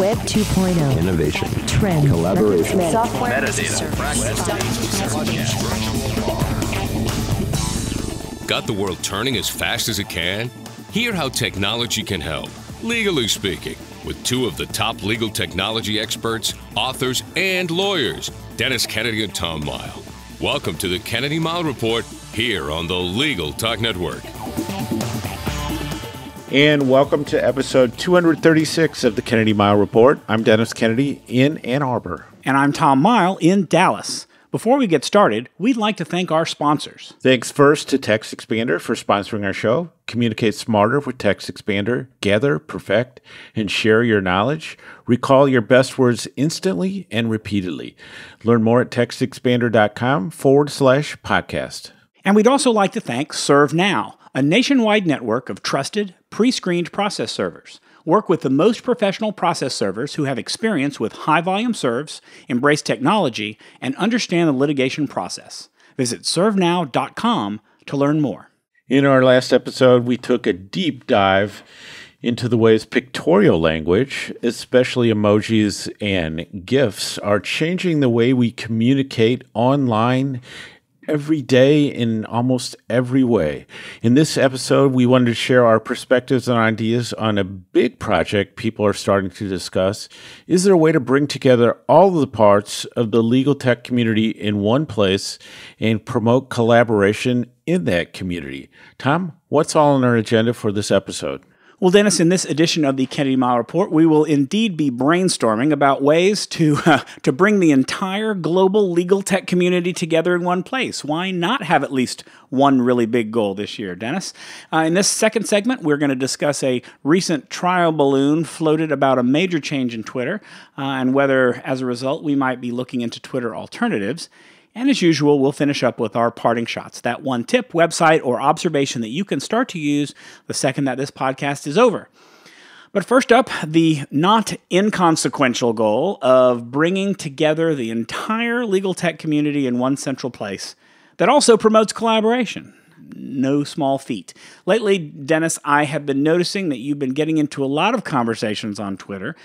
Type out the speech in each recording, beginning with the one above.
Web 2.0. Innovation. Trend. Collaboration. Software. Metadata. Got the world turning as fast as it can? Hear how technology can help, legally speaking, with two of the top legal technology experts, authors, and lawyers, Dennis Kennedy and Tom Mile. Welcome to the Kennedy Mile Report here on the Legal Talk Network and welcome to episode 236 of the Kennedy Mile Report. I'm Dennis Kennedy in Ann Arbor. And I'm Tom Mile in Dallas. Before we get started, we'd like to thank our sponsors. Thanks first to Text Expander for sponsoring our show. Communicate smarter with Text Expander. Gather, perfect, and share your knowledge. Recall your best words instantly and repeatedly. Learn more at textexpander.com forward slash podcast. And we'd also like to thank ServeNow, a nationwide network of trusted, pre screened process servers. Work with the most professional process servers who have experience with high volume serves, embrace technology, and understand the litigation process. Visit servenow.com to learn more. In our last episode, we took a deep dive into the ways pictorial language, especially emojis and GIFs, are changing the way we communicate online every day in almost every way. In this episode, we wanted to share our perspectives and ideas on a big project people are starting to discuss. Is there a way to bring together all of the parts of the legal tech community in one place and promote collaboration in that community? Tom, what's all on our agenda for this episode? Well, Dennis, in this edition of the Kennedy Mile Report, we will indeed be brainstorming about ways to uh, to bring the entire global legal tech community together in one place. Why not have at least one really big goal this year, Dennis? Uh, in this second segment, we're going to discuss a recent trial balloon floated about a major change in Twitter uh, and whether, as a result, we might be looking into Twitter alternatives. And as usual, we'll finish up with our parting shots that one tip, website, or observation that you can start to use the second that this podcast is over. But first up, the not inconsequential goal of bringing together the entire legal tech community in one central place that also promotes collaboration no small feat. Lately, Dennis, I have been noticing that you've been getting into a lot of conversations on Twitter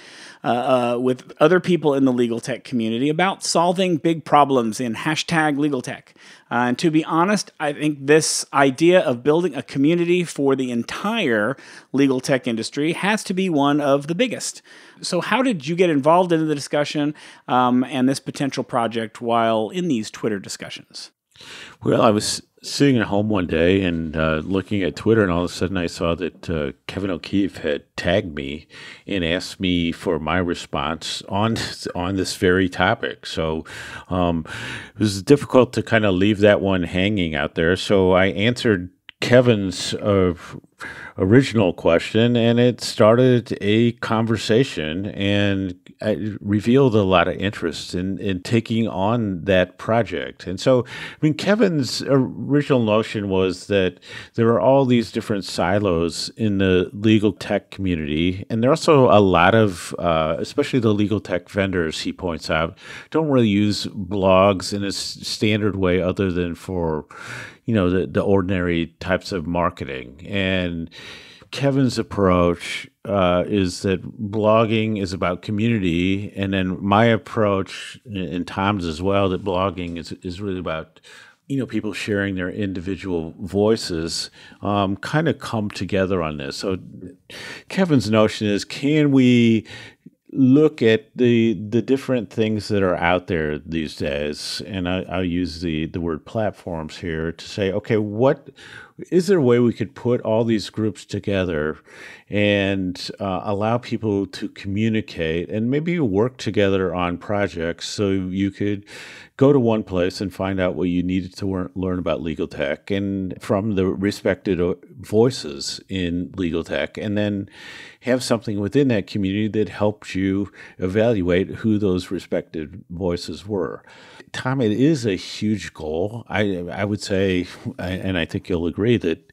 uh, uh, with other people in the legal tech community about solving big problems in hashtag legal tech. Uh, and to be honest, I think this idea of building a community for the entire legal tech industry has to be one of the biggest. So, how did you get involved in the discussion um, and this potential project while in these Twitter discussions? Well, I was sitting at home one day and uh, looking at Twitter, and all of a sudden I saw that uh, Kevin O'Keefe had tagged me and asked me for my response on on this very topic. So um, it was difficult to kind of leave that one hanging out there. So I answered Kevin's uh, original question, and it started a conversation and uh, revealed a lot of interest in, in taking on that project. And so, I mean, Kevin's original notion was that there are all these different silos in the legal tech community, and there are also a lot of, uh, especially the legal tech vendors, he points out, don't really use blogs in a standard way other than for you know the, the ordinary types of marketing and kevin's approach uh, is that blogging is about community and then my approach and tom's as well that blogging is, is really about you know people sharing their individual voices um, kind of come together on this so kevin's notion is can we look at the the different things that are out there these days, and I, will use the the word platforms here to say, okay, what is there a way we could put all these groups together and uh, allow people to communicate and maybe work together on projects so you could go to one place and find out what you needed to learn about legal tech and from the respected uh, voices in legal tech and then have something within that community that helped you evaluate who those respected voices were. Tom, it is a huge goal. I, I would say, and I think you'll agree that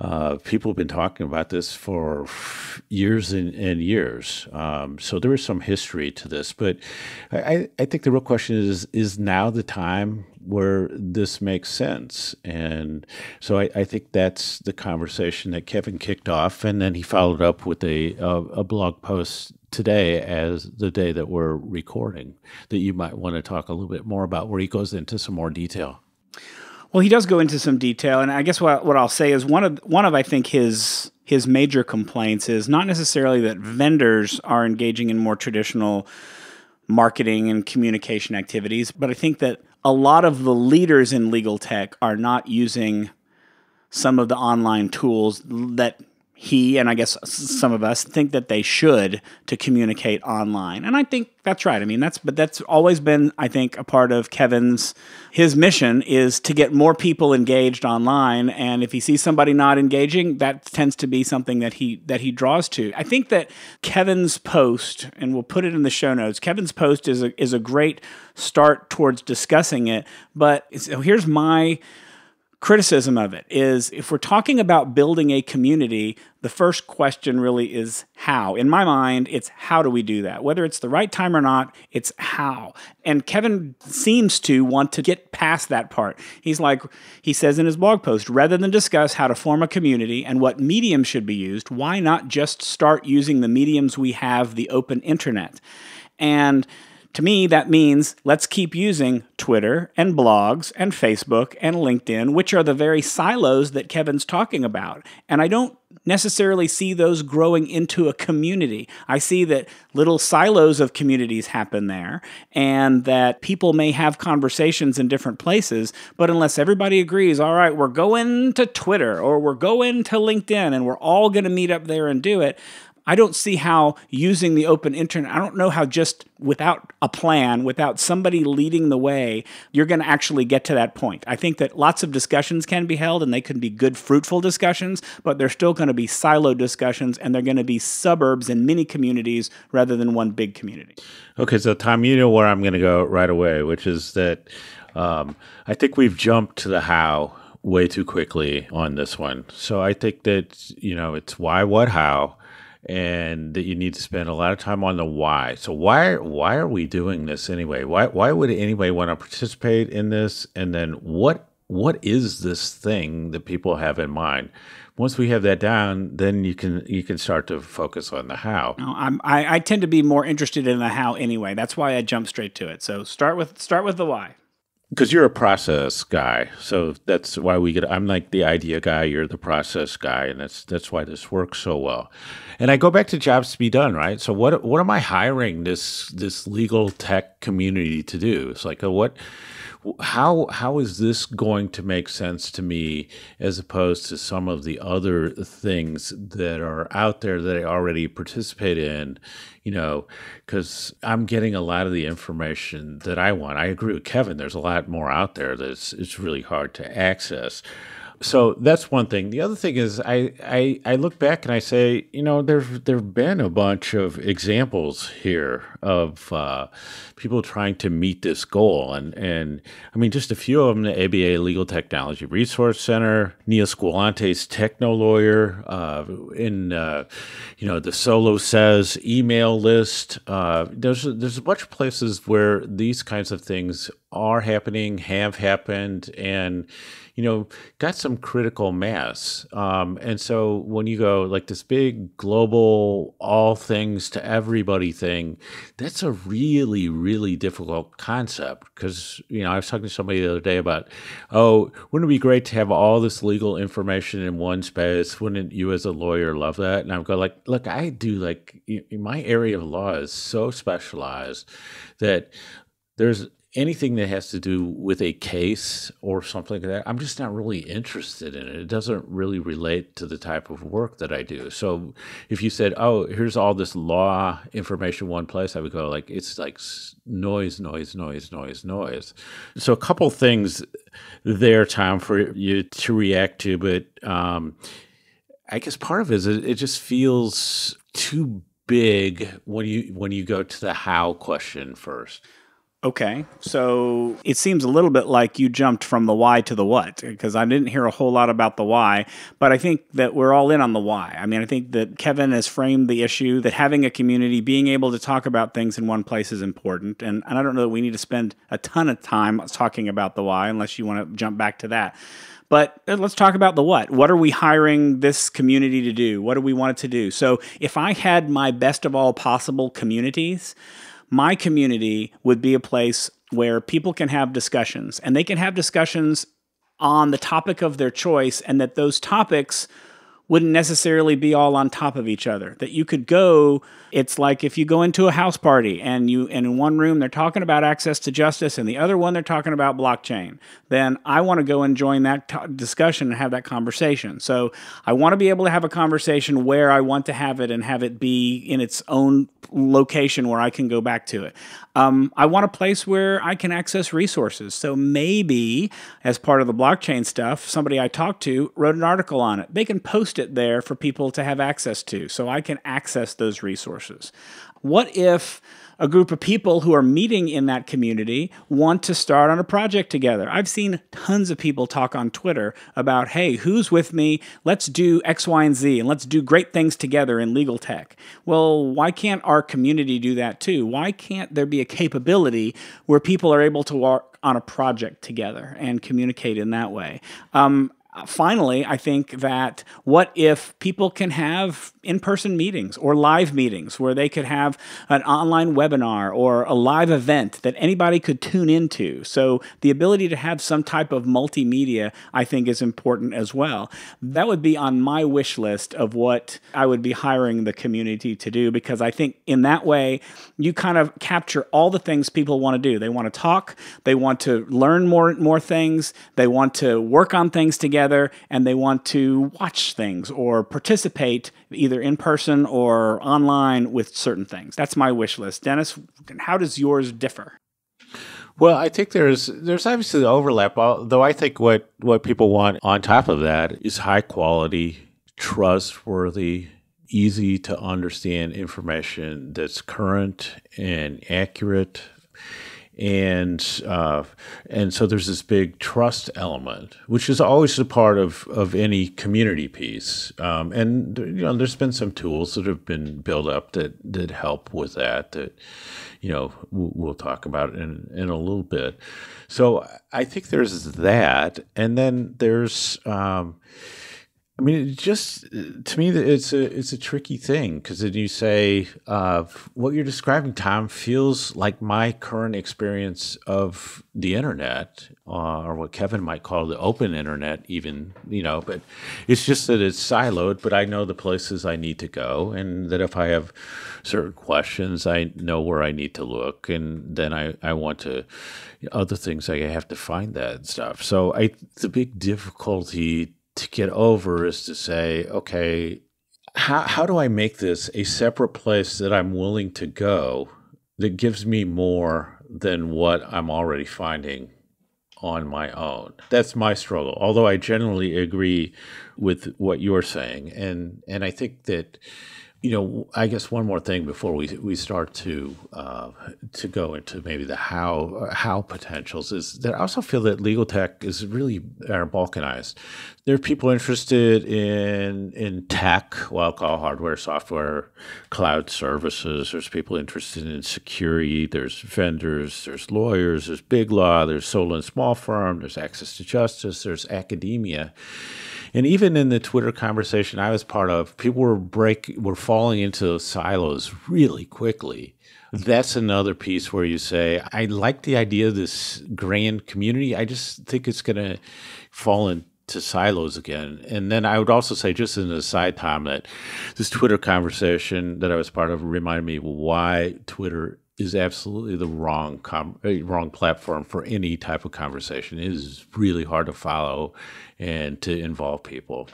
uh, people have been talking about this for years and, and years. Um, so there is some history to this, but I, I, think the real question is: Is now the time where this makes sense? And so I, I think that's the conversation that Kevin kicked off, and then he followed up with a, a, a blog post today as the day that we're recording that you might want to talk a little bit more about, where he goes into some more detail. Well, he does go into some detail, and I guess what, what I'll say is one of one of I think his his major complaints is not necessarily that vendors are engaging in more traditional marketing and communication activities, but I think that a lot of the leaders in legal tech are not using some of the online tools that he and I guess some of us think that they should to communicate online. And I think that's right. I mean, that's but that's always been I think a part of Kevin's his mission is to get more people engaged online and if he sees somebody not engaging, that tends to be something that he that he draws to. I think that Kevin's post and we'll put it in the show notes. Kevin's post is a is a great start towards discussing it, but so here's my criticism of it is if we're talking about building a community, the first question really is how. In my mind, it's how do we do that? Whether it's the right time or not, it's how. And Kevin seems to want to get past that part. He's like, he says in his blog post rather than discuss how to form a community and what medium should be used, why not just start using the mediums we have, the open internet? And to me, that means let's keep using Twitter and blogs and Facebook and LinkedIn, which are the very silos that Kevin's talking about. And I don't necessarily see those growing into a community. I see that little silos of communities happen there and that people may have conversations in different places, but unless everybody agrees, all right, we're going to Twitter or we're going to LinkedIn and we're all going to meet up there and do it, I don't see how using the open internet, I don't know how just without a plan, without somebody leading the way, you're going to actually get to that point. I think that lots of discussions can be held and they can be good, fruitful discussions, but they're still going to be silo discussions and they're going to be suburbs and mini communities rather than one big community. Okay, so Tom, you know where I'm going to go right away, which is that um, I think we've jumped to the how way too quickly on this one. So I think that, you know, it's why, what, how and that you need to spend a lot of time on the why. So why why are we doing this anyway? Why why would anybody want to participate in this? And then what what is this thing that people have in mind? Once we have that down, then you can you can start to focus on the how. No, I'm, I, I tend to be more interested in the how anyway. That's why I jump straight to it. So start with start with the why because you're a process guy, so that's why we get. I'm like the idea guy. You're the process guy, and that's that's why this works so well. And I go back to jobs to be done, right? So what what am I hiring this this legal tech community to do? It's like a, uh, what how how is this going to make sense to me as opposed to some of the other things that are out there that I already participate in? You know, because I'm getting a lot of the information that I want. I agree with Kevin. There's a lot more out there that's it's really hard to access so that's one thing. The other thing is, I, I I look back and I say, you know, there's there've been a bunch of examples here of uh, people trying to meet this goal, and and I mean, just a few of them: the ABA Legal Technology Resource Center, Nia Techno Lawyer, uh, in uh, you know the Solo Says email list. Uh, there's there's a bunch of places where these kinds of things are happening, have happened, and you know, got some critical mass. Um, and so when you go like this big global all things to everybody thing, that's a really, really difficult concept because, you know, I was talking to somebody the other day about, oh, wouldn't it be great to have all this legal information in one space? Wouldn't you as a lawyer love that? And I'm going like, look, I do like my area of law is so specialized that there's anything that has to do with a case or something like that, I'm just not really interested in it. It doesn't really relate to the type of work that I do. So if you said, "Oh, here's all this law information one place," I would go like, "It's like noise, noise, noise, noise, noise." So a couple things there, Tom, for you to react to, but um, I guess part of it is it, it just feels too big when you when you go to the how question first. Okay. So it seems a little bit like you jumped from the why to the what, because I didn't hear a whole lot about the why, but I think that we're all in on the why. I mean, I think that Kevin has framed the issue that having a community, being able to talk about things in one place is important. And, and I don't know that we need to spend a ton of time talking about the why unless you want to jump back to that. But uh, let's talk about the what. What are we hiring this community to do? What do we want it to do? So if I had my best of all possible communities, my community would be a place where people can have discussions and they can have discussions on the topic of their choice and that those topics wouldn't necessarily be all on top of each other. That you could go, it's like if you go into a house party and you and in one room they're talking about access to justice and the other one they're talking about blockchain, then I want to go and join that t- discussion and have that conversation. So I want to be able to have a conversation where I want to have it and have it be in its own location where I can go back to it. Um, I want a place where I can access resources. So maybe as part of the blockchain stuff, somebody I talked to wrote an article on it. They can post it there for people to have access to so I can access those resources. What if a group of people who are meeting in that community want to start on a project together. I've seen tons of people talk on Twitter about, hey, who's with me? Let's do X, Y, and Z, and let's do great things together in legal tech. Well, why can't our community do that too? Why can't there be a capability where people are able to work on a project together and communicate in that way? Um, uh, finally, I think that what if people can have in person meetings or live meetings where they could have an online webinar or a live event that anybody could tune into? So, the ability to have some type of multimedia, I think, is important as well. That would be on my wish list of what I would be hiring the community to do because I think in that way, you kind of capture all the things people want to do. They want to talk, they want to learn more, more things, they want to work on things together together and they want to watch things or participate either in person or online with certain things. That's my wish list. Dennis, how does yours differ? Well, I think there's there's obviously the overlap, although I think what what people want on top of that is high quality, trustworthy, easy to understand information that's current and accurate and uh, and so there's this big trust element, which is always a part of of any community piece. Um, and you know, there's been some tools that have been built up that that help with that. That you know, we'll talk about in in a little bit. So I think there's that, and then there's. Um, I mean, it just to me, it's a it's a tricky thing because then you say uh, what you're describing, Tom, feels like my current experience of the internet, uh, or what Kevin might call the open internet, even you know. But it's just that it's siloed. But I know the places I need to go, and that if I have certain questions, I know where I need to look, and then I I want to other things I have to find that stuff. So I the big difficulty to get over is to say, okay, how, how do I make this a separate place that I'm willing to go that gives me more than what I'm already finding on my own? That's my struggle. Although I generally agree with what you're saying. And, and I think that you know, I guess one more thing before we we start to uh, to go into maybe the how how potentials is that I also feel that legal tech is really are uh, balkanized. There are people interested in in tech, what I'll call hardware, software, cloud services. There's people interested in security. There's vendors. There's lawyers. There's big law. There's solo and small firm. There's access to justice. There's academia and even in the Twitter conversation I was part of, people were break were falling into silos really quickly. That's another piece where you say, I like the idea of this grand community. I just think it's gonna fall into silos again. And then I would also say, just as an aside, Tom, that this Twitter conversation that I was part of reminded me why Twitter is absolutely the wrong eh, wrong platform for any type of conversation. It is really hard to follow and to involve people.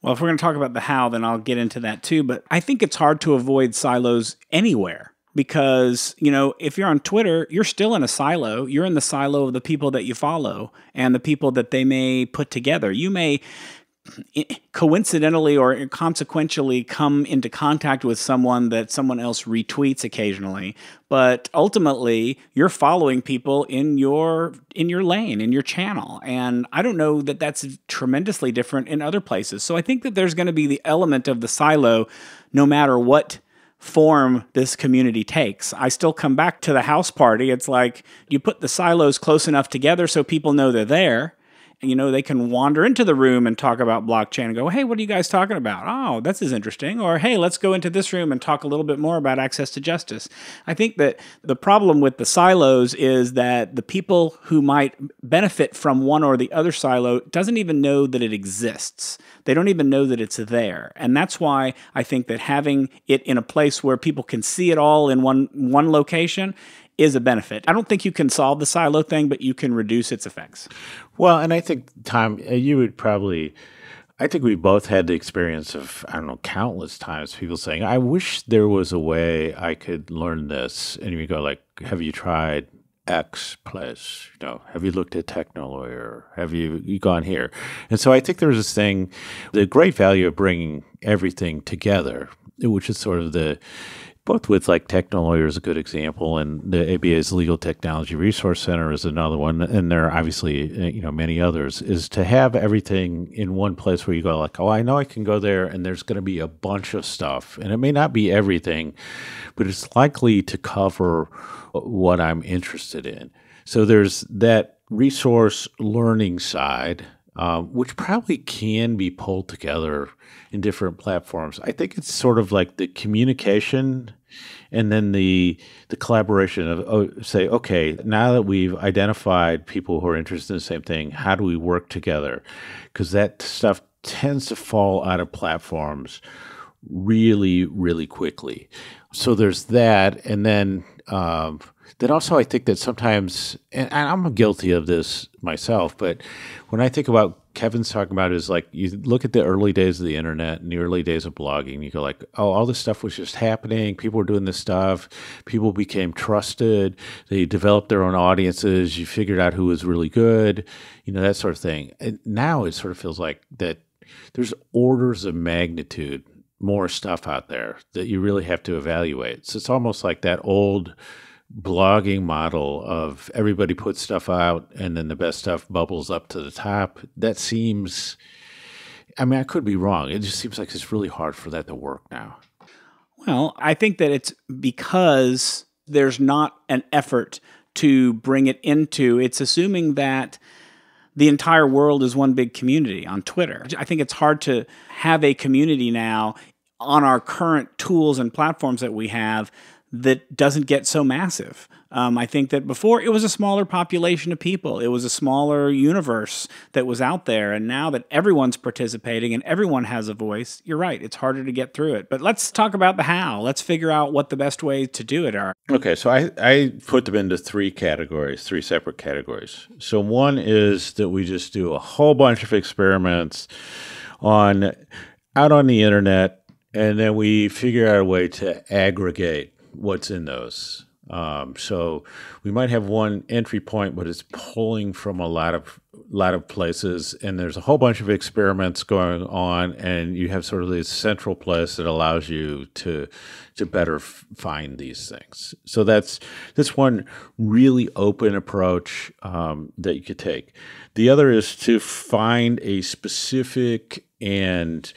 Well, if we're going to talk about the how, then I'll get into that too. But I think it's hard to avoid silos anywhere because, you know, if you're on Twitter, you're still in a silo. You're in the silo of the people that you follow and the people that they may put together. You may coincidentally or consequentially come into contact with someone that someone else retweets occasionally but ultimately you're following people in your in your lane in your channel and i don't know that that's tremendously different in other places so i think that there's going to be the element of the silo no matter what form this community takes. I still come back to the house party. It's like you put the silos close enough together so people know they're there, you know, they can wander into the room and talk about blockchain and go, hey, what are you guys talking about? Oh, this is interesting. Or hey, let's go into this room and talk a little bit more about access to justice. I think that the problem with the silos is that the people who might benefit from one or the other silo doesn't even know that it exists. They don't even know that it's there. And that's why I think that having it in a place where people can see it all in one one location is a benefit. I don't think you can solve the silo thing, but you can reduce its effects. Well, and I think, Tom, uh, you would probably. I think we both had the experience of, I don't know, countless times people saying, I wish there was a way I could learn this. And you go like, have you tried X place? You know, have you looked at Techno Lawyer? Have you, you gone here? And so I think there's this thing, the great value of bringing everything together, which is sort of the both with like Technolawyer is a good example, and the ABA's Legal Technology Resource Center is another one, and there are obviously uh, you know many others. Is to have everything in one place where you go like, oh, I know I can go there, and there's going to be a bunch of stuff, and it may not be everything, but it's likely to cover what I'm interested in. So there's that resource learning side. Um, which probably can be pulled together in different platforms. I think it's sort of like the communication and then the the collaboration of oh, say okay now that we've identified people who are interested in the same thing how do we work together because that stuff tends to fall out of platforms really really quickly so there's that and then um, then also i think that sometimes and i'm guilty of this myself but when i think about Kevin's talking about is like you look at the early days of the internet and the early days of blogging. You go like, oh, all this stuff was just happening. People were doing this stuff. People became trusted. They developed their own audiences. You figured out who was really good. You know that sort of thing. And now it sort of feels like that. There's orders of magnitude more stuff out there that you really have to evaluate. So it's almost like that old blogging model of everybody puts stuff out and then the best stuff bubbles up to the top, that seems, I mean, I could be wrong. It just seems like it's really hard for that to work now. Well, I think that it's because there's not an effort to bring it into, it's assuming that the entire world is one big community on Twitter. I think it's hard to have a community now on our current tools and platforms that we have that doesn't get so massive. Um, I think that before it was a smaller population of people, it was a smaller universe that was out there. And now that everyone's participating and everyone has a voice, you're right, it's harder to get through it. But let's talk about the how. Let's figure out what the best ways to do it are. Okay, so I, I put them into three categories, three separate categories. So one is that we just do a whole bunch of experiments on out on the internet and then we figure out a way to aggregate what's in those. Um, so we might have one entry point, but it's pulling from a lot of lot of places, and there's a whole bunch of experiments going on, and you have sort of this central place that allows you to to better f- find these things. So that's that's one really open approach um, that you could take. The other is to find a specific and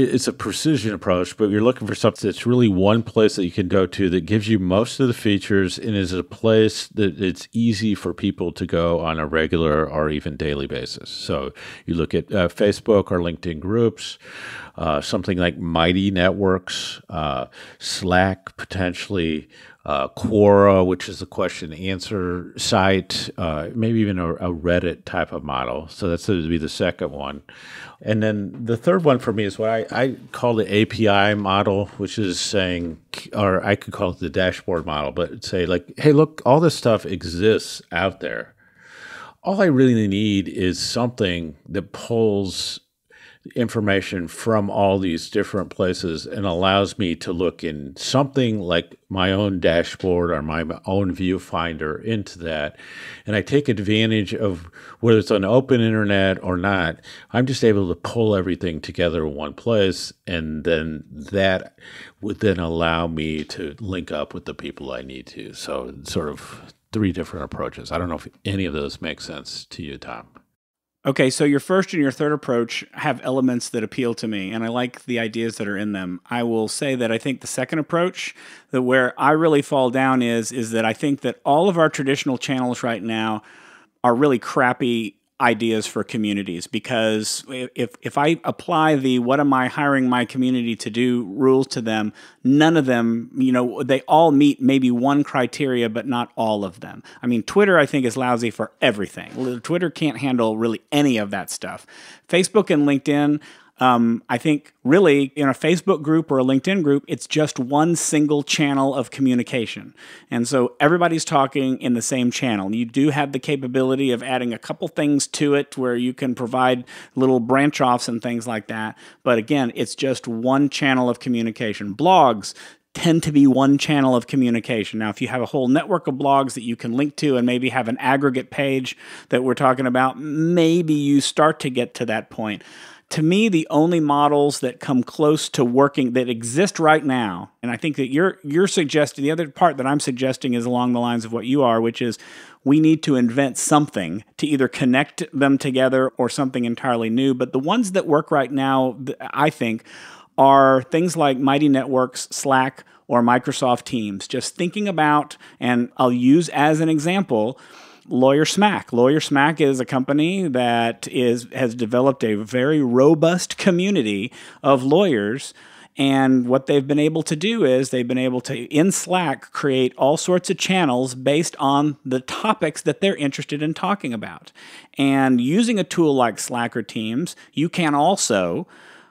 it's a precision approach, but you're looking for something that's really one place that you can go to that gives you most of the features and is a place that it's easy for people to go on a regular or even daily basis. So you look at uh, Facebook or LinkedIn groups, uh, something like Mighty Networks, uh, Slack potentially, uh, Quora, which is a question answer site, uh, maybe even a, a, Reddit type of model. So that's going to be the second one. And then the third one for me is what I, I call the API model, which is saying, or I could call it the dashboard model, but say, like, hey, look, all this stuff exists out there. All I really need is something that pulls information from all these different places and allows me to look in something like my own dashboard or my own viewfinder into that. And I take advantage of whether it's an open internet or not, I'm just able to pull everything together in one place. And then that would then allow me to link up with the people I need to. So, sort of three different approaches. I don't know if any of those make sense to you, Tom. Okay, so your first and your third approach have elements that appeal to me, and I like the ideas that are in them. I will say that I think the second approach, that where I really fall down is, is that I think that all of our traditional channels right now are really crappy ideas for communities because if if I apply the what am I hiring my community to do rules to them, none of them, you know, they all meet maybe one criteria but not all of them. I mean, Twitter I think is lousy for everything. Twitter can't handle really any of that stuff. Facebook and LinkedIn um, I think really in a Facebook group or a LinkedIn group, it's just one single channel of communication. And so everybody's talking in the same channel. You do have the capability of adding a couple things to it where you can provide little branch offs and things like that. But again, it's just one channel of communication. Blogs, tend to be one channel of communication. Now, if you have a whole network of blogs that you can link to and maybe have an aggregate page that we're talking about, maybe you start to get to that point to me, the only models that come close to working that exist right now, and I think that you're you're suggesting the other part that I'm suggesting is along the lines of what you are, which is we need to invent something to either connect them together or something entirely new. But the ones that work right now, I think, are things like Mighty Networks, Slack, or Microsoft Teams. Just thinking about, and I'll use as an example Lawyer Smack. Lawyer Smack is a company that is has developed a very robust community of lawyers. And what they've been able to do is they've been able to, in Slack, create all sorts of channels based on the topics that they're interested in talking about. And using a tool like Slack or Teams, you can also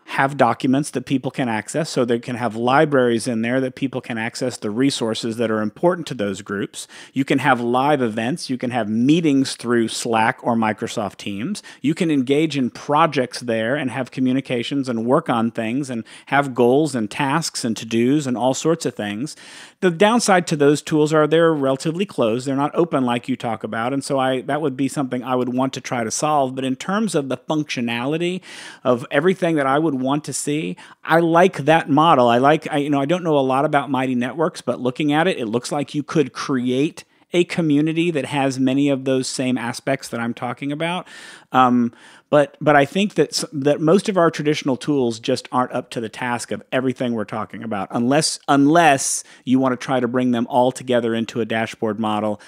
have documents that people can access so they can have libraries in there that people can access the resources that are important to those groups. You can have live events, you can have meetings through Slack or Microsoft Teams. You can engage in projects there and have communications and work on things and have goals and tasks and to-dos and all sorts of things. The downside to those tools are they're relatively closed. They're not open like you talk about. And so I that would be something I would want to try to solve, but in terms of the functionality of everything that I would want to see. I like that model. I like, I, you know, I don't know a lot about Mighty Networks, but looking at it, it looks like you could create a community that has many of those same aspects that I'm talking about. Um, but but I think that that most of our traditional tools just aren't up to the task of everything we're talking about, unless unless you want to try to bring them all together into a dashboard model.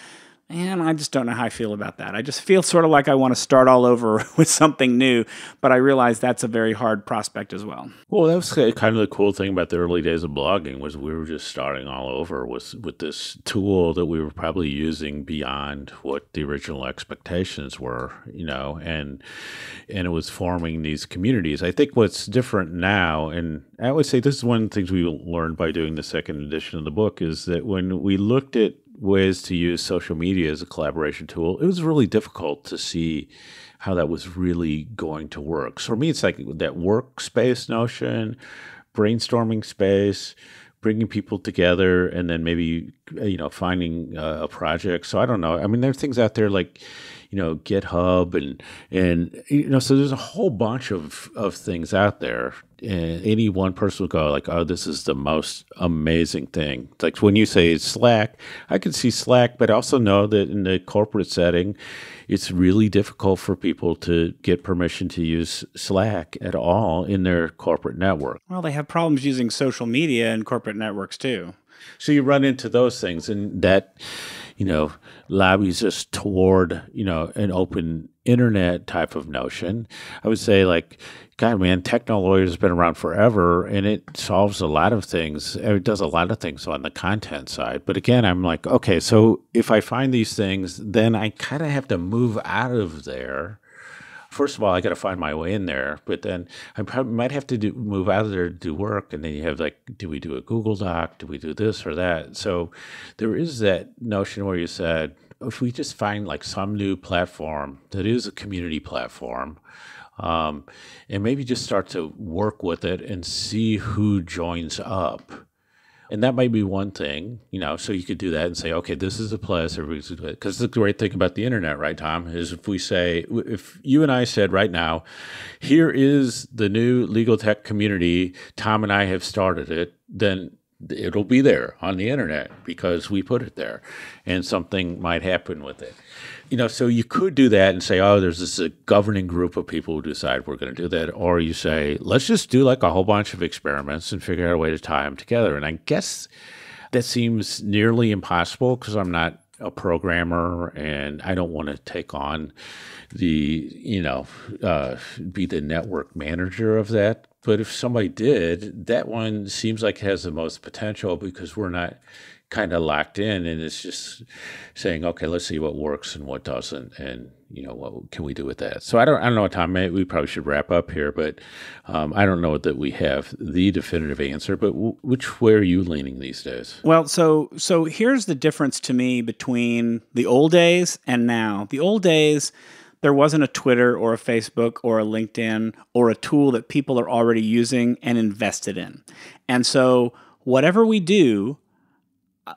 And I just don't know how I feel about that. I just feel sort of like I want to start all over with something new, but I realize that's a very hard prospect as well. Well, that was kind of the cool thing about the early days of blogging was we were just starting all over with with this tool that we were probably using beyond what the original expectations were, you know, and and it was forming these communities. I think what's different now, and I would say this is one of the things we learned by doing the second edition of the book, is that when we looked at ways to use social media as a collaboration tool, it was really difficult to see how that was really going to work. So for me, it's like that workspace notion, brainstorming space, bringing people together and then maybe you know finding uh, a project so i don't know i mean there are things out there like you know github and and you know so there's a whole bunch of of things out there and any one person will go like oh this is the most amazing thing it's like when you say slack i can see slack but I also know that in the corporate setting it's really difficult for people to get permission to use Slack at all in their corporate network. Well, they have problems using social media and corporate networks too. So you run into those things, and that, you know, lobbies us toward, you know, an open internet type of notion. I would say, like, God, man, techno lawyer has been around forever, and it solves a lot of things. It does a lot of things on the content side. But again, I'm like, okay, so if I find these things, then I kind of have to move out of there. First of all, I got to find my way in there, but then I probably might have to do, move out of there to do work. And then you have like, do we do a Google Doc? Do we do this or that? So there is that notion where you said, if we just find like some new platform that is a community platform um, and maybe just start to work with it and see who joins up. And that might be one thing, you know, so you could do that and say, okay, this is a plus. Because the great thing about the internet, right, Tom, is if we say, if you and I said right now, here is the new legal tech community, Tom and I have started it, then it'll be there on the internet because we put it there and something might happen with it you know, so you could do that and say, oh, there's this uh, governing group of people who decide we're going to do that. Or you say, let's just do like a whole bunch of experiments and figure out a way to tie them together. And I guess that seems nearly impossible because I'm not a programmer and I don't want to take on the, you know, uh, be the network manager of that. But if somebody did, that one seems like has the most potential because we're not kind of locked in and it's just saying okay let's see what works and what doesn't and you know what can we do with that so i don't i don't know time we probably should wrap up here but um, i don't know that we have the definitive answer but w- which way are you leaning these days well so so here's the difference to me between the old days and now the old days there wasn't a Twitter or a Facebook or a LinkedIn or a tool that people are already using and invested in. And so, whatever we do,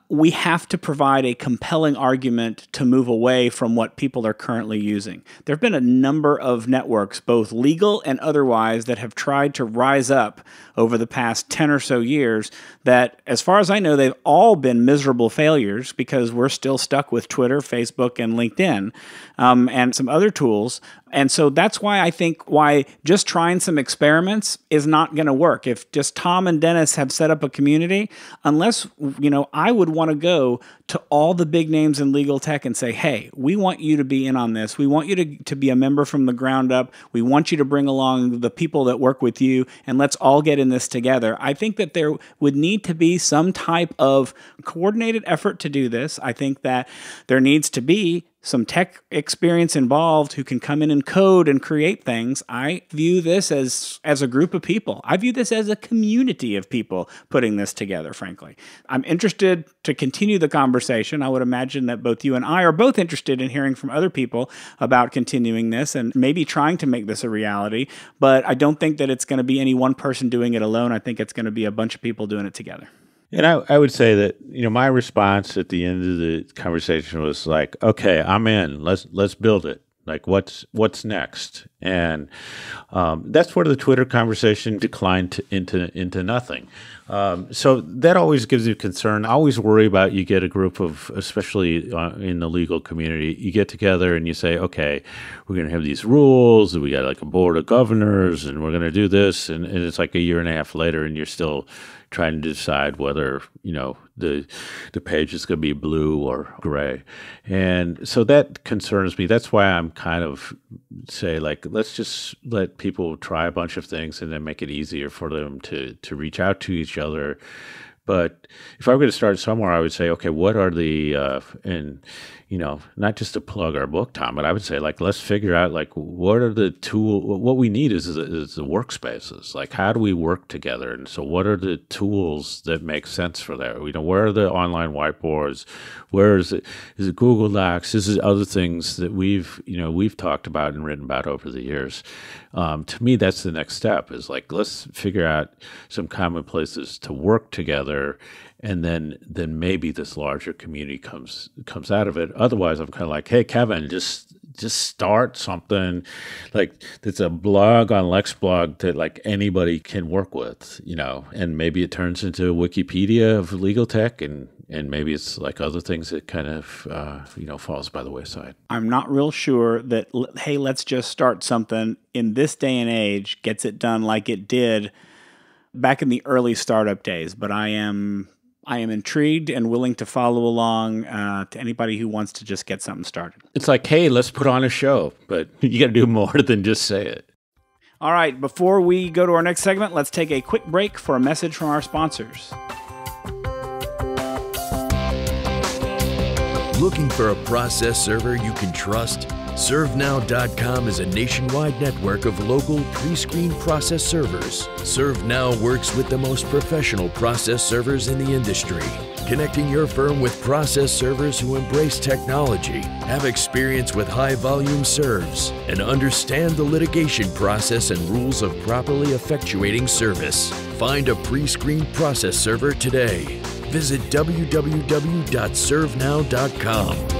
we have to provide a compelling argument to move away from what people are currently using. There have been a number of networks, both legal and otherwise, that have tried to rise up over the past 10 or so years. That, as far as I know, they've all been miserable failures because we're still stuck with Twitter, Facebook, and LinkedIn, um, and some other tools and so that's why I think why just trying some experiments is not going to work. If just Tom and Dennis have set up a community, unless, you know, I would want to go to all the big names in legal tech and say, hey, we want you to be in on this. We want you to, to be a member from the ground up. We want you to bring along the people that work with you and let's all get in this together. I think that there would need to be some type of coordinated effort to do this. I think that there needs to be some tech experience involved who can come in and code and create things. I view this as as a group of people. I view this as a community of people putting this together, frankly. I'm interested to continue the conversation. I would imagine that both you and I are both interested in hearing from other people about continuing this and maybe trying to make this a reality, but I don't think that it's going to be any one person doing it alone. I think it's going to be a bunch of people doing it together. And I, I would say that you know my response at the end of the conversation was like, okay, I'm in. Let's let's build it. Like what's what's next? And um, that's where the Twitter conversation declined to, into into nothing. Um, so that always gives you concern. I always worry about you get a group of, especially uh, in the legal community, you get together and you say, okay, we're going to have these rules, we got like a board of governors, and we're going to do this, and, and it's like a year and a half later, and you're still trying to decide whether you know the the page is going to be blue or gray, and so that concerns me. That's why I'm kind of say like let's just let people try a bunch of things and then make it easier for them to to reach out to each other. But if I were going to start somewhere, I would say, okay, what are the uh, and you know, not just to plug our book, Tom, but I would say like let's figure out like what are the tool what we need is is the workspaces. Like how do we work together? And so what are the tools that make sense for that? You know, where are the online whiteboards? Where is it? Is it Google Docs? This is other things that we've you know we've talked about and written about over the years. Um, to me, that's the next step. Is like let's figure out some common places to work together and then then maybe this larger community comes comes out of it otherwise I'm kind of like, hey, Kevin, just just start something like it's a blog on LexBlog that like anybody can work with, you know, and maybe it turns into Wikipedia of legal tech and and maybe it's like other things that kind of uh, you know falls by the wayside. I'm not real sure that hey, let's just start something in this day and age gets it done like it did back in the early startup days, but I am I am intrigued and willing to follow along uh, to anybody who wants to just get something started. It's like, hey, let's put on a show, but you got to do more than just say it. All right, before we go to our next segment, let's take a quick break for a message from our sponsors. Looking for a process server you can trust? ServeNow.com is a nationwide network of local pre-screen process servers. ServeNow works with the most professional process servers in the industry, connecting your firm with process servers who embrace technology, have experience with high-volume serves, and understand the litigation process and rules of properly effectuating service. Find a pre-screen process server today. Visit www.servenow.com.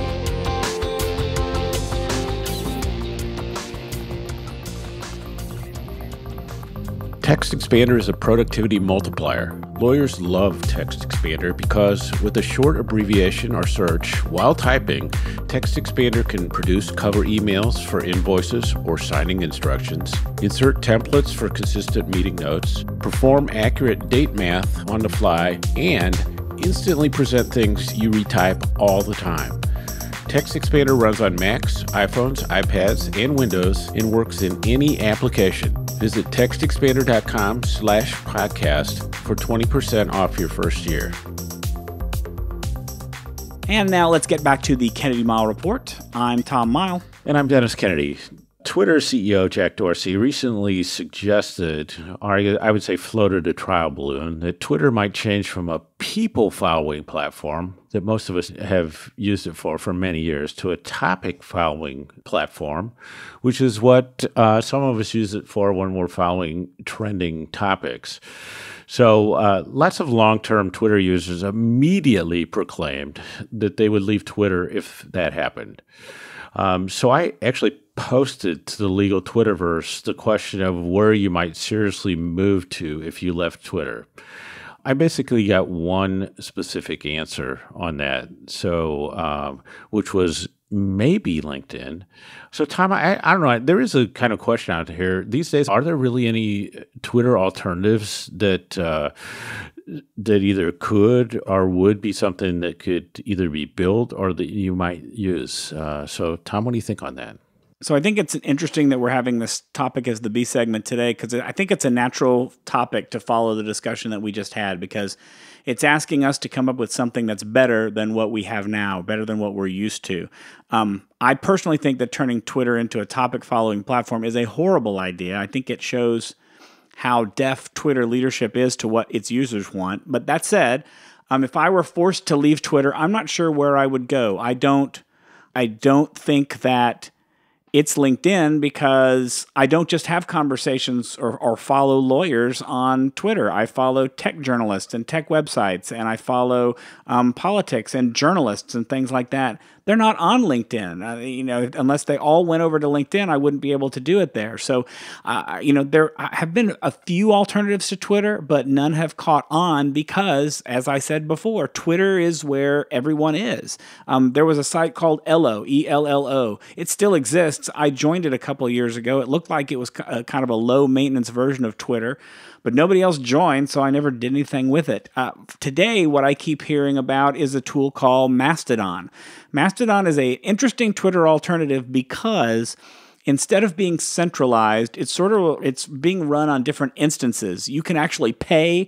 Text Expander is a productivity multiplier. Lawyers love Text Expander because, with a short abbreviation or search while typing, Text Expander can produce cover emails for invoices or signing instructions, insert templates for consistent meeting notes, perform accurate date math on the fly, and instantly present things you retype all the time. Text Expander runs on Macs, iPhones, iPads, and Windows and works in any application. Visit textexpander.com slash podcast for 20% off your first year. And now let's get back to the Kennedy Mile Report. I'm Tom Mile. And I'm Dennis Kennedy. Twitter CEO Jack Dorsey recently suggested, or I would say floated a trial balloon, that Twitter might change from a people following platform that most of us have used it for for many years to a topic following platform, which is what uh, some of us use it for when we're following trending topics. So, uh, lots of long term Twitter users immediately proclaimed that they would leave Twitter if that happened. Um, so I actually posted to the legal Twitterverse the question of where you might seriously move to if you left Twitter. I basically got one specific answer on that, so um, which was maybe LinkedIn. So, Tom, I, I, don't know. There is a kind of question out here these days. Are there really any Twitter alternatives that uh, that either could or would be something that could either be built or that you might use? Uh, so, Tom, what do you think on that? So I think it's interesting that we're having this topic as the B segment today because I think it's a natural topic to follow the discussion that we just had because it's asking us to come up with something that's better than what we have now, better than what we're used to. Um, I personally think that turning Twitter into a topic following platform is a horrible idea. I think it shows how deaf Twitter leadership is to what its users want. But that said, um, if I were forced to leave Twitter, I'm not sure where I would go. I don't. I don't think that it's LinkedIn because I don't just have conversations or, or, follow lawyers on Twitter. I follow tech journalists and tech websites, and I follow um, politics and journalists and things like that they're not on LinkedIn. Uh, you know, unless they all went over to LinkedIn, I wouldn't be able to do it there. So, uh, you know, there have been a few alternatives to Twitter, but none have caught on because, as I said before, Twitter is where everyone is. Um, there was a site called Ello, E L L O. It still exists. I joined it a couple years ago. It looked like it was uh, kind of a low maintenance version of Twitter but nobody else joined, so I never did anything with it. Uh, today, what I keep hearing about is a tool called Mastodon. Mastodon is a interesting Twitter alternative because instead of being centralized, it's sort of it's being run on different instances. You can actually pay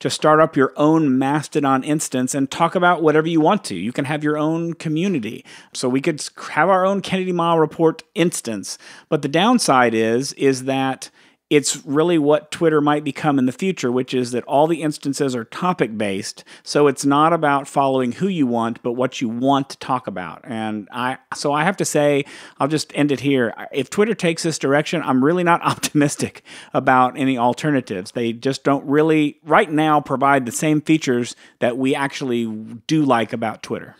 to start up your own Mastodon instance and talk about whatever you want to. You can have your own community. So we could have our own Kennedy Mile report instance. But the downside is is that it's really what Twitter might become in the future, which is that all the instances are topic based. So it's not about following who you want, but what you want to talk about. And I, so I have to say, I'll just end it here. If Twitter takes this direction, I'm really not optimistic about any alternatives. They just don't really, right now, provide the same features that we actually do like about Twitter.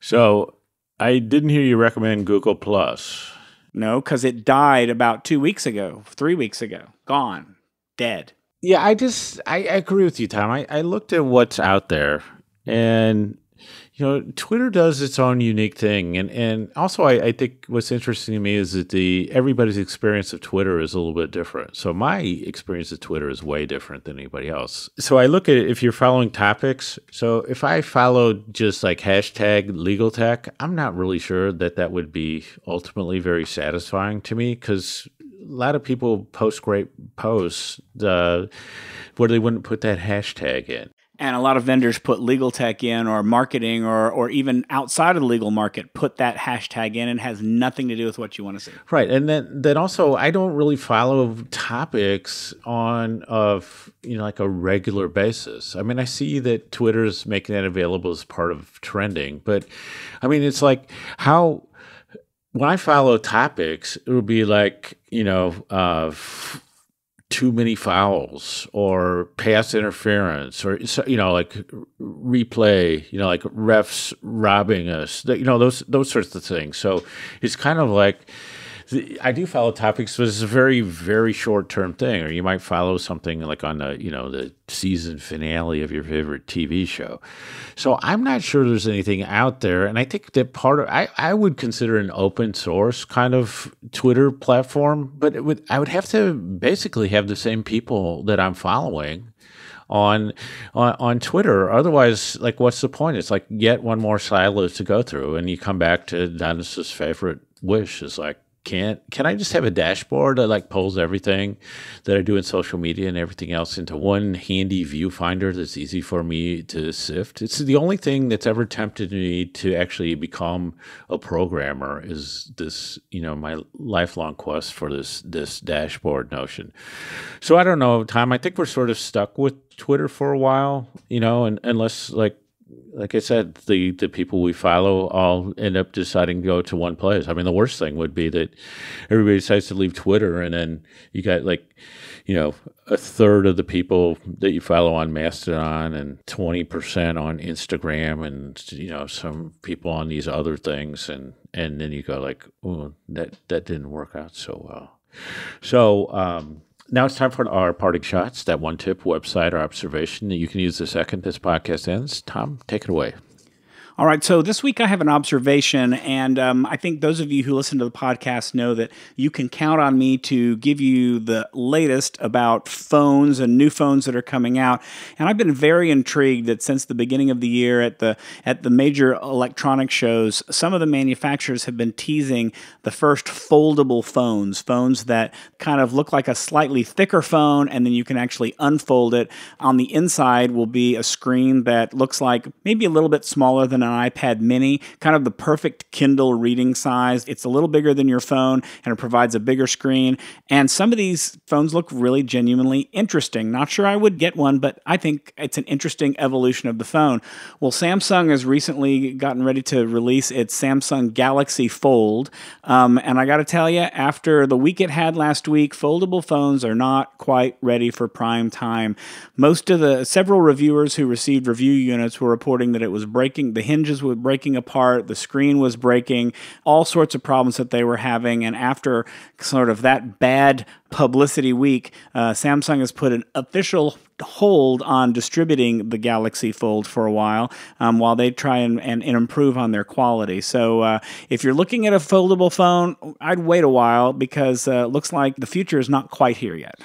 So I didn't hear you recommend Google Plus. No, because it died about two weeks ago, three weeks ago. Gone. Dead. Yeah, I just I, I agree with you, Tom. I, I looked at what's out there and you know, Twitter does its own unique thing, and and also I, I think what's interesting to me is that the everybody's experience of Twitter is a little bit different. So my experience of Twitter is way different than anybody else. So I look at if you're following topics. So if I followed just like hashtag legal tech, I'm not really sure that that would be ultimately very satisfying to me because a lot of people post great posts uh, where they wouldn't put that hashtag in and a lot of vendors put legal tech in or marketing or or even outside of the legal market put that hashtag in and has nothing to do with what you want to see right and then then also i don't really follow topics on of you know like a regular basis i mean i see that twitter's making that available as part of trending but i mean it's like how when I follow topics, it would be like, you know, uh, f- too many fouls or pass interference or you know like replay you know like refs robbing us you know those those sorts of things so it's kind of like I do follow topics, but it's a very, very short term thing. Or you might follow something like on the, you know, the season finale of your favorite TV show. So I'm not sure there's anything out there. And I think that part of, I, I would consider an open source kind of Twitter platform, but would, I would have to basically have the same people that I'm following on, on on Twitter. Otherwise, like, what's the point? It's like yet one more silo to go through, and you come back to Dennis's favorite wish is like can't can i just have a dashboard that like pulls everything that i do in social media and everything else into one handy viewfinder that's easy for me to sift it's the only thing that's ever tempted me to actually become a programmer is this you know my lifelong quest for this this dashboard notion so i don't know tom i think we're sort of stuck with twitter for a while you know and unless like like I said, the the people we follow all end up deciding to go to one place. I mean, the worst thing would be that everybody decides to leave Twitter, and then you got like, you know, a third of the people that you follow on Mastodon, and twenty percent on Instagram, and you know, some people on these other things, and and then you go like, oh, that that didn't work out so well. So um, now it's time for our parting shots, that one tip, website, or observation that you can use the second this podcast ends. Tom, take it away. All right, so this week I have an observation, and um, I think those of you who listen to the podcast know that you can count on me to give you the latest about phones and new phones that are coming out. And I've been very intrigued that since the beginning of the year at the at the major electronic shows, some of the manufacturers have been teasing the first foldable phones, phones that kind of look like a slightly thicker phone, and then you can actually unfold it. On the inside will be a screen that looks like maybe a little bit smaller than an iPad mini, kind of the perfect Kindle reading size. It's a little bigger than your phone and it provides a bigger screen. And some of these phones look really genuinely interesting. Not sure I would get one, but I think it's an interesting evolution of the phone. Well, Samsung has recently gotten ready to release its Samsung Galaxy Fold. Um, and I got to tell you, after the week it had last week, foldable phones are not quite ready for prime time. Most of the several reviewers who received review units were reporting that it was breaking the hinge hinges were breaking apart, the screen was breaking, all sorts of problems that they were having. And after sort of that bad publicity week, uh, Samsung has put an official hold on distributing the Galaxy Fold for a while um, while they try and, and, and, improve on their quality. So uh, if you're looking at a foldable phone, I'd wait a while because it uh, looks like the future is not quite here yet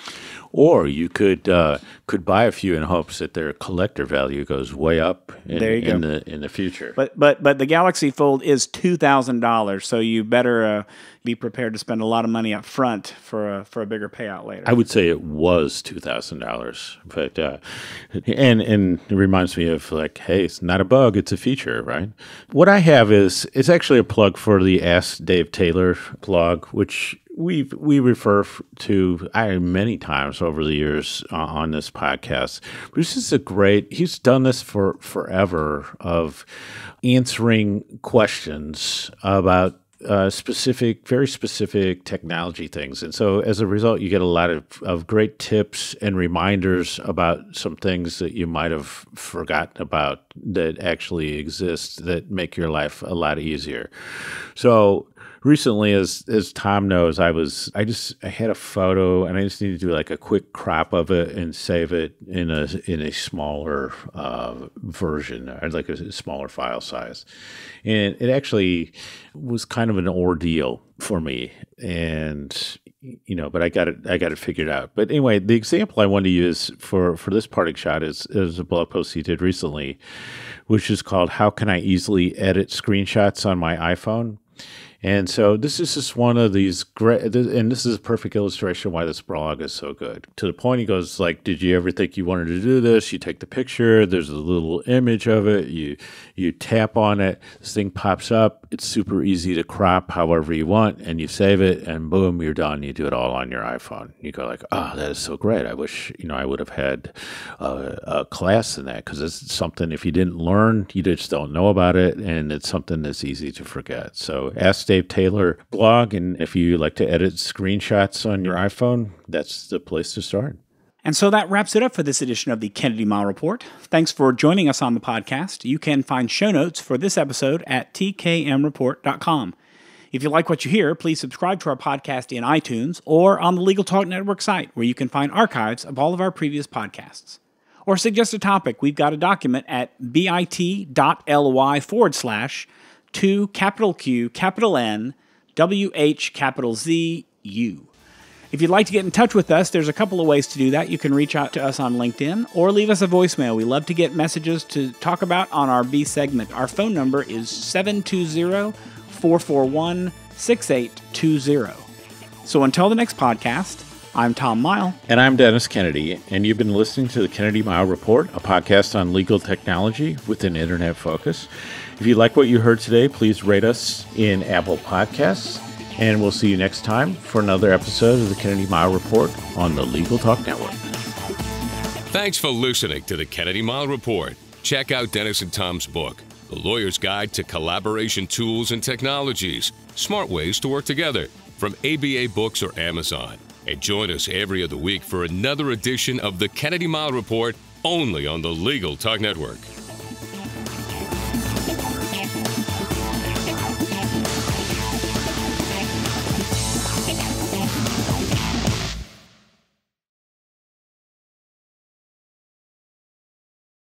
or you could uh, could buy a few in hopes that their collector value goes way up in, there you go. the in the future. But but but the Galaxy Fold is two thousand dollars, so you better uh, be prepared to spend a lot of money up front for a, for a bigger payout later. I would say it was two thousand dollars, but uh, and and it reminds me of like, hey, it's not a bug, it's a feature, right? What I have is it's actually a plug for the Ask Dave Taylor blog, which we we refer to I many times over the years uh, on this podcast. Bruce is a great. He's done this for forever of answering questions about uh, specific, very specific technology things. And so as a result, you get a lot of, of great tips and reminders about some things that you might have forgotten about that actually exist that make your life a lot easier. So recently, as as Tom knows, I was I just I had a photo and I just need to do like a quick crop of it and save it in a in a smaller uh, version, like a smaller file size, and it actually was kind of an ordeal for me and you know but i got it i got it figured out but anyway the example i wanted to use for for this parting shot is is a blog post he did recently which is called how can i easily edit screenshots on my iphone and so this is just one of these great, and this is a perfect illustration why this blog is so good. To the point, he goes like, "Did you ever think you wanted to do this? You take the picture. There's a little image of it. You you tap on it, this thing pops up. It's super easy to crop however you want, and you save it, and boom, you're done. You do it all on your iPhone. You go like, oh, that is so great. I wish you know I would have had a class in that because it's something if you didn't learn, you just don't know about it, and it's something that's easy to forget. So ask Dave Taylor blog, and if you like to edit screenshots on your iPhone, that's the place to start. And so that wraps it up for this edition of the Kennedy Mile Report. Thanks for joining us on the podcast. You can find show notes for this episode at tkmreport.com. If you like what you hear, please subscribe to our podcast in iTunes or on the Legal Talk Network site, where you can find archives of all of our previous podcasts. Or suggest a topic. We've got a document at bit.ly forward slash 2 capital Q capital N W H capital Z U. If you'd like to get in touch with us, there's a couple of ways to do that. You can reach out to us on LinkedIn or leave us a voicemail. We love to get messages to talk about on our B segment. Our phone number is 720 441 6820. So until the next podcast, I'm Tom Mile. And I'm Dennis Kennedy, and you've been listening to the Kennedy Mile Report, a podcast on legal technology with an internet focus. If you like what you heard today, please rate us in Apple Podcasts and we'll see you next time for another episode of the Kennedy Mile Report on the Legal Talk Network. Thanks for listening to the Kennedy Mile Report. Check out Dennis and Tom's book, The Lawyer's Guide to Collaboration Tools and Technologies Smart Ways to Work Together, from ABA Books or Amazon. And join us every other week for another edition of the Kennedy Mile Report only on the Legal Talk Network.